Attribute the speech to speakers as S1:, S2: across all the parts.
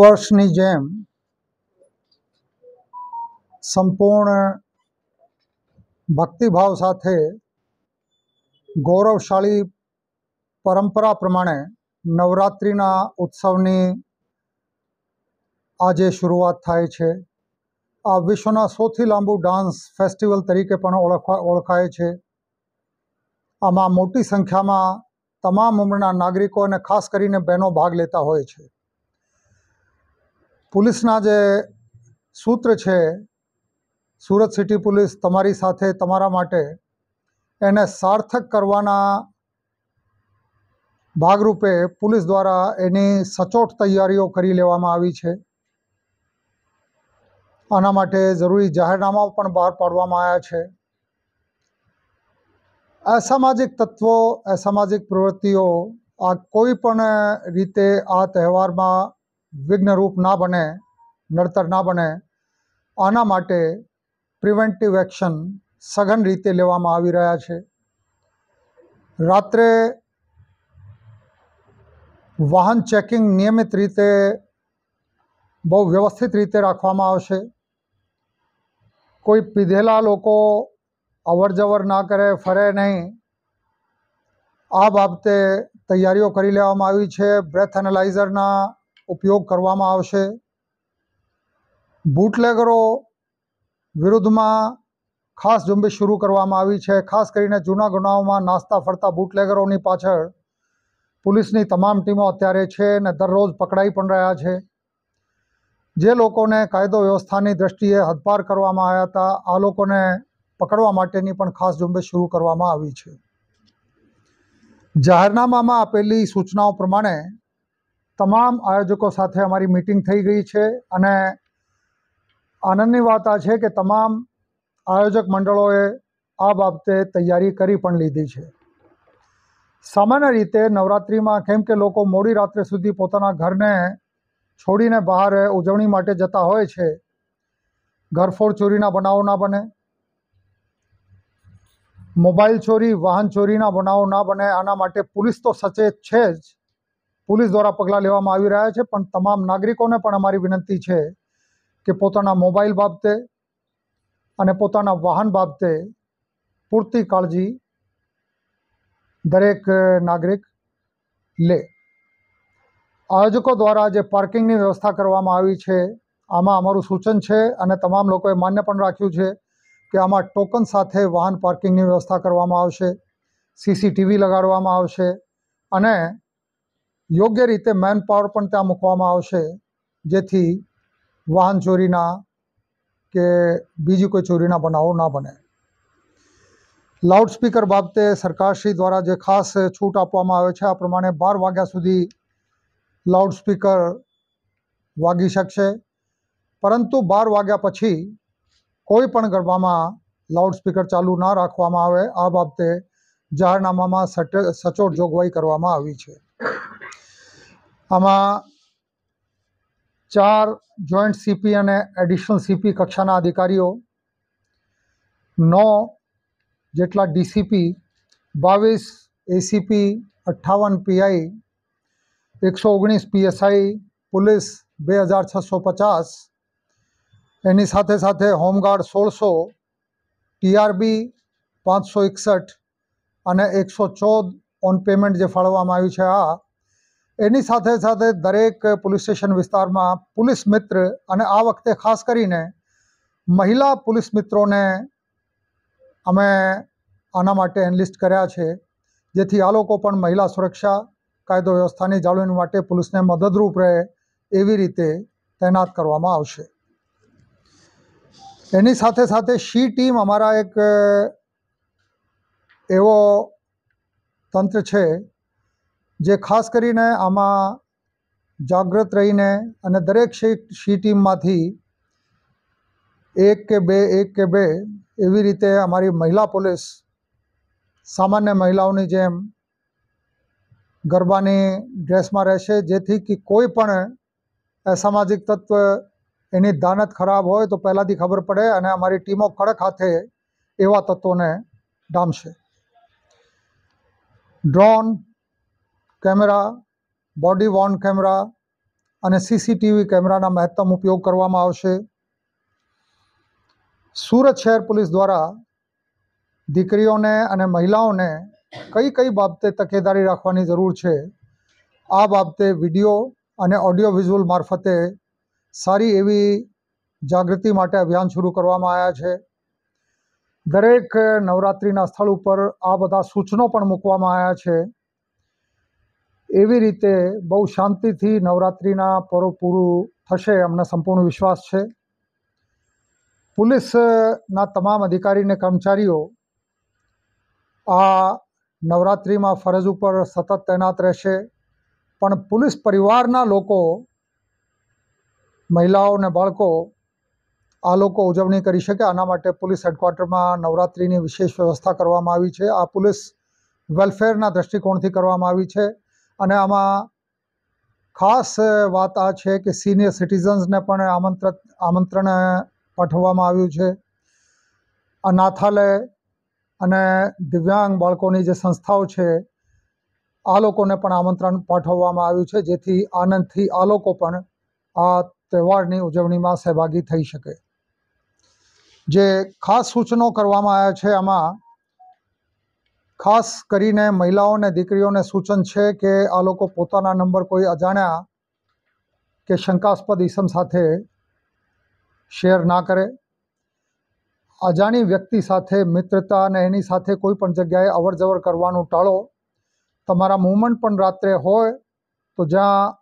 S1: વર્ષની જેમ સંપૂર્ણ ભક્તિભાવ સાથે ગૌરવશાળી પરંપરા પ્રમાણે નવરાત્રિના ઉત્સવની આજે શરૂઆત થાય છે આ વિશ્વના સૌથી લાંબુ ડાન્સ ફેસ્ટિવલ તરીકે પણ ઓળખવા ઓળખાય છે આમાં મોટી સંખ્યામાં તમામ ઉંમરના નાગરિકો અને ખાસ કરીને બહેનો ભાગ લેતા હોય છે પોલીસના જે સૂત્ર છે સુરત સિટી પોલીસ તમારી સાથે તમારા માટે એને સાર્થક કરવાના ભાગરૂપે પોલીસ દ્વારા એની સચોટ તૈયારીઓ કરી લેવામાં આવી છે આના માટે જરૂરી જાહેરનામાઓ પણ બહાર પાડવામાં આવ્યા છે અસામાજિક તત્વો અસામાજિક પ્રવૃત્તિઓ આ કોઈ પણ રીતે આ તહેવારમાં વિઘ્નરૂપ ના બને નડતર ના બને આના માટે પ્રિવેન્ટિવ એક્શન સઘન રીતે લેવામાં આવી રહ્યા છે રાત્રે વાહન ચેકિંગ નિયમિત રીતે બહુ વ્યવસ્થિત રીતે રાખવામાં આવશે કોઈ પીધેલા લોકો અવરજવર ના કરે ફરે નહીં આ બાબતે તૈયારીઓ કરી લેવામાં આવી છે બ્રેથ એનાલાઇઝરના ઉપયોગ કરવામાં આવશે બુટલેગરો વિરુદ્ધમાં ખાસ ઝુંબેશ શરૂ કરવામાં આવી છે ખાસ કરીને જૂના ગુનાઓમાં નાસ્તા ફરતા બુટલેગરોની પાછળ પોલીસની તમામ ટીમો અત્યારે છે અને દરરોજ પકડાઈ પણ રહ્યા છે જે લોકોને કાયદો વ્યવસ્થાની દ્રષ્ટિએ હદપાર કરવામાં આવ્યા હતા આ લોકોને પકડવા માટેની પણ ખાસ ઝુંબેશ શરૂ કરવામાં આવી છે જાહેરનામામાં આપેલી સૂચનાઓ પ્રમાણે તમામ આયોજકો સાથે અમારી મીટિંગ થઈ ગઈ છે અને આનંદની વાત આ છે કે તમામ આયોજક મંડળોએ આ બાબતે તૈયારી કરી પણ લીધી છે સામાન્ય રીતે નવરાત્રિમાં કેમ કે લોકો મોડી રાત્રે સુધી પોતાના ઘરને છોડીને બહાર ઉજવણી માટે જતા હોય છે ઘરફોડ ચોરીના બનાવો ના બને મોબાઈલ ચોરી વાહન ચોરીના બનાવો ના બને આના માટે પોલીસ તો સચેત છે જ પોલીસ દ્વારા પગલાં લેવામાં આવી રહ્યા છે પણ તમામ નાગરિકોને પણ અમારી વિનંતી છે કે પોતાના મોબાઈલ બાબતે અને પોતાના વાહન બાબતે પૂરતી કાળજી દરેક નાગરિક લે આયોજકો દ્વારા જે પાર્કિંગની વ્યવસ્થા કરવામાં આવી છે આમાં અમારું સૂચન છે અને તમામ લોકોએ માન્ય પણ રાખ્યું છે કે આમાં ટોકન સાથે વાહન પાર્કિંગની વ્યવસ્થા કરવામાં આવશે સીસીટીવી લગાડવામાં આવશે અને યોગ્ય રીતે મેન પાવર પણ ત્યાં મૂકવામાં આવશે જેથી વાહન ચોરીના કે બીજી કોઈ ચોરીના બનાવો ના બને લાઉડસ્પીકર બાબતે સરકારશ્રી દ્વારા જે ખાસ છૂટ આપવામાં આવે છે આ પ્રમાણે બાર વાગ્યા સુધી લાઉડસ્પીકર વાગી શકશે પરંતુ બાર વાગ્યા પછી કોઈ પણ ગરબામાં લાઉડસ્પીકર ચાલુ ના રાખવામાં આવે આ બાબતે જાહેરનામામાં સચોટ જોગવાઈ કરવામાં આવી છે આમાં ચાર જોઈન્ટ સીપી અને એડિશનલ સીપી કક્ષાના અધિકારીઓ નવ જેટલા ડીસીપી બાવીસ એસીપી અઠ્ઠાવન પીઆઈ એકસો ઓગણીસ પીએસઆઈ પોલીસ બે હજાર છસો પચાસ એની સાથે સાથે હોમગાર્ડ સોળસો ટીઆરબી પાંચસો એકસઠ અને એકસો ચૌદ ઓન પેમેન્ટ જે ફાળવવામાં આવ્યું છે આ એની સાથે સાથે દરેક પોલીસ સ્ટેશન વિસ્તારમાં પોલીસ મિત્ર અને આ વખતે ખાસ કરીને મહિલા પોલીસ મિત્રોને અમે આના માટે એનલિસ્ટ કર્યા છે જેથી આ લોકો પણ મહિલા સુરક્ષા કાયદો વ્યવસ્થાની જાળવણી માટે પોલીસને મદદરૂપ રહે એવી રીતે તૈનાત કરવામાં આવશે એની સાથે સાથે શી ટીમ અમારા એક એવો તંત્ર છે જે ખાસ કરીને આમાં જાગૃત રહીને અને દરેક સી ટીમમાંથી એક કે બે એક કે બે એવી રીતે અમારી મહિલા પોલીસ સામાન્ય મહિલાઓની જેમ ગરબાની ડ્રેસમાં રહેશે જેથી કે કોઈ પણ અસામાજિક તત્વ એની દાનત ખરાબ હોય તો પહેલાંથી ખબર પડે અને અમારી ટીમો કડક હાથે એવા તત્વોને ડામશે drone camera body worn camera અને સીસીટીવી કેમેરાના મહત્તમ ઉપયોગ કરવામાં આવશે સુરત શહેર પોલીસ દ્વારા દીકરીઓને અને મહિલાઓને કઈ કઈ બાબતે તકેદારી રાખવાની જરૂર છે આ બાબતે વિડીયો અને ઓડિયો વિઝ્યુઅલ મારફતે સારી એવી જાગૃતિ માટે અભિયાન શરૂ કરવામાં આવ્યા છે દરેક નવરાત્રિના સ્થળ ઉપર આ બધા સૂચનો પણ મૂકવામાં આવ્યા છે એવી રીતે બહુ શાંતિથી નવરાત્રિના પર્વ પૂરું થશે અમને સંપૂર્ણ વિશ્વાસ છે પોલીસના તમામ અધિકારી અને કર્મચારીઓ આ નવરાત્રિમાં ફરજ ઉપર સતત તૈનાત રહેશે પણ પોલીસ પરિવારના લોકો મહિલાઓ અને બાળકો આ લોકો ઉજવણી કરી શકે આના માટે પોલીસ હેડક્વાર્ટરમાં નવરાત્રિની વિશેષ વ્યવસ્થા કરવામાં આવી છે આ પોલીસ વેલફેરના દ્રષ્ટિકોણથી કરવામાં આવી છે અને આમાં ખાસ વાત આ છે કે સિનિયર સિટીઝન્સને પણ આમંત્રિત આમંત્રણ પાઠવવામાં આવ્યું છે અનાથાલય અને દિવ્યાંગ બાળકોની જે સંસ્થાઓ છે આ લોકોને પણ આમંત્રણ પાઠવવામાં આવ્યું છે જેથી આનંદથી આ લોકો પણ આ તહેવારની ઉજવણીમાં સહભાગી થઈ શકે જે ખાસ સૂચનો કરવામાં આવ્યા છે આમાં ખાસ કરીને મહિલાઓને દીકરીઓને સૂચન છે કે આ લોકો પોતાના નંબર કોઈ અજાણ્યા કે શંકાસ્પદ ઈસમ સાથે શેર ના કરે અજાણી વ્યક્તિ સાથે મિત્રતા અને એની સાથે કોઈ પણ જગ્યાએ અવર જવર કરવાનું ટાળો તમારા મૂવમેન્ટ પણ રાત્રે હોય તો જ્યાં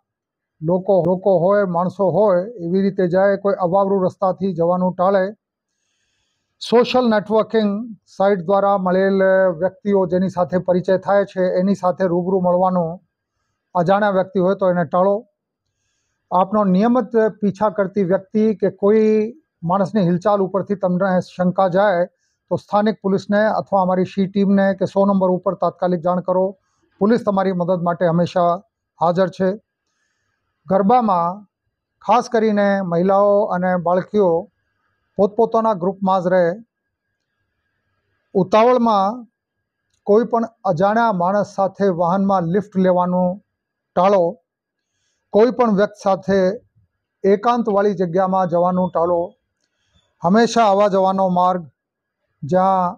S1: લોકો લોકો હોય માણસો હોય એવી રીતે જાય કોઈ અવાવરું રસ્તાથી જવાનું ટાળે સોશિયલ નેટવર્કિંગ સાઇટ દ્વારા મળેલ વ્યક્તિઓ જેની સાથે પરિચય થાય છે એની સાથે રૂબરૂ મળવાનું અજાણ્યા વ્યક્તિ હોય તો એને ટાળો આપનો નિયમિત પીછા કરતી વ્યક્તિ કે કોઈ માણસની હિલચાલ ઉપરથી તમને શંકા જાય તો સ્થાનિક પોલીસને અથવા અમારી સી ટીમને કે સો નંબર ઉપર તાત્કાલિક જાણ કરો પોલીસ તમારી મદદ માટે હંમેશા હાજર છે ગરબામાં ખાસ કરીને મહિલાઓ અને બાળકીઓ પોતપોતાના ગ્રુપમાં જ રહે ઉતાવળમાં કોઈ પણ અજાણ્યા માણસ સાથે વાહનમાં લિફ્ટ લેવાનું ટાળો કોઈ પણ વ્યક્તિ સાથે એકાંતવાળી જગ્યામાં જવાનું ટાળો હંમેશા આવવા જવાનો માર્ગ જ્યાં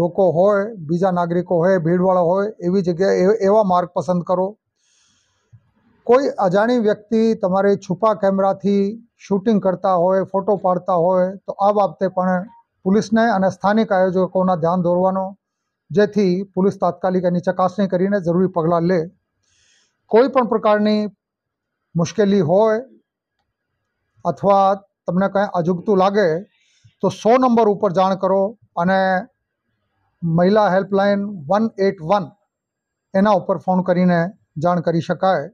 S1: લોકો હોય બીજા નાગરિકો હોય ભીડવાળા હોય એવી જગ્યાએ એવા માર્ગ પસંદ કરો કોઈ અજાણી વ્યક્તિ તમારે છુપા કેમેરા થી શૂટિંગ કરતા હોય ફોટો પાડતા હોય તો આ બાબતે પણ પોલીસને અને સ્થાનિક આયોજકોનો ધ્યાન દોરવાનો જેથી પોલીસ તાત્કાલિક અણચકાસણી કરીને જરૂરી પગલા લે કોઈ પણ પ્રકારની મુશ્કેલી હોય અથવા તમને ક્યાં અજુગતું લાગે તો 100 નંબર ઉપર જાણ કરો અને મહિલા હેલ્પલાઇન 181 એના ઉપર ફોન કરીને જાણ કરી શકાય